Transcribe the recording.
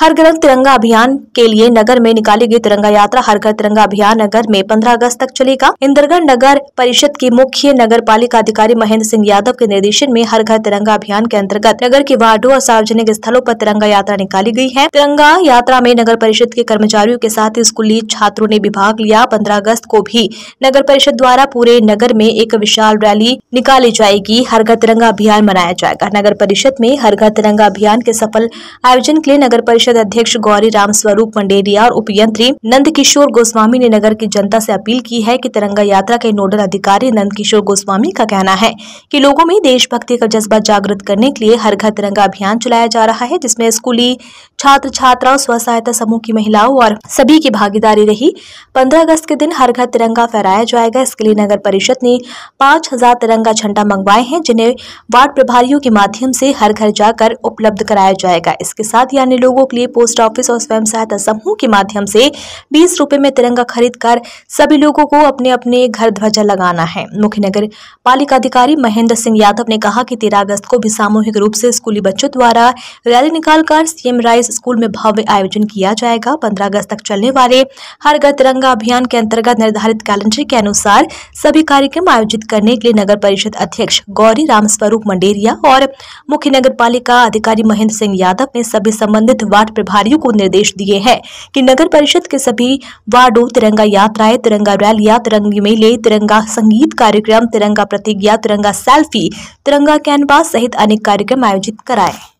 हर घर तिरंगा अभियान के लिए नगर में निकाली गई तिरंगा यात्रा हर घर तिरंगा अभियान नगर में 15 अगस्त तक चलेगा इंदरगढ़ नगर परिषद की मुख्य नगर पालिका अधिकारी महेंद्र सिंह यादव के निर्देशन में हर घर तिरंगा अभियान के अंतर्गत नगर के वार्डो और सार्वजनिक स्थलों आरोप तिरंगा यात्रा निकाली गयी है तिरंगा यात्रा में नगर परिषद के कर्मचारियों के साथ स्कूली छात्रों ने भी भाग लिया पंद्रह अगस्त को भी नगर परिषद द्वारा पूरे नगर में एक विशाल रैली निकाली जाएगी हर घर तिरंगा अभियान मनाया जाएगा नगर परिषद में हर घर तिरंगा अभियान के सफल आयोजन के लिए नगर परिषद परिषद अध्यक्ष गौरी राम स्वरूप मंडेरिया और उपयंत्री नंद किशोर गोस्वामी ने नगर की जनता से अपील की है कि तिरंगा यात्रा के नोडल अधिकारी नंद किशोर गोस्वामी का कहना है कि लोगों में देशभक्ति का जज्बा जागृत करने के लिए हर घर तिरंगा अभियान चलाया जा रहा है जिसमे स्कूली छात्र छात्राओं स्व सहायता समूह की महिलाओं और सभी की भागीदारी रही पंद्रह अगस्त के दिन हर घर तिरंगा फहराया जाएगा इसके लिए नगर परिषद ने पाँच हजार तिरंगा झंडा मंगवाए हैं जिन्हें वार्ड प्रभारियों के माध्यम से हर घर जाकर उपलब्ध कराया जाएगा इसके साथ ही अन्य लोगों के लिए लिए पोस्ट ऑफिस और स्वयं सहायता समूह के माध्यम से बीस रूपए में तिरंगा खरीद कर सभी लोगों को अपने अपने घर ध्वजा लगाना है मुख्य नगर पालिका अधिकारी महेंद्र सिंह यादव ने कहा कि तेरह अगस्त को भी सामूहिक रूप से स्कूली बच्चों द्वारा रैली निकालकर सीएम राइज स्कूल में भव्य आयोजन किया जाएगा पंद्रह अगस्त तक चलने वाले हर घर तिरंगा अभियान के अंतर्गत निर्धारित कैलेंडर के अनुसार सभी कार्यक्रम आयोजित करने के लिए नगर परिषद अध्यक्ष गौरी रामस्वरूप मंडेरिया और मुख्य नगर पालिका अधिकारी महेंद्र सिंह यादव ने सभी संबंधित वार्ड वार्ड प्रभारियों को निर्देश दिए हैं कि नगर परिषद के सभी वार्डो तिरंगा यात्राएं तिरंगा रैलियां तिरंगी मेले तिरंगा संगीत कार्यक्रम तिरंगा प्रतिज्ञा तिरंगा सेल्फी तिरंगा कैनवास सहित अनेक कार्यक्रम आयोजित कराएं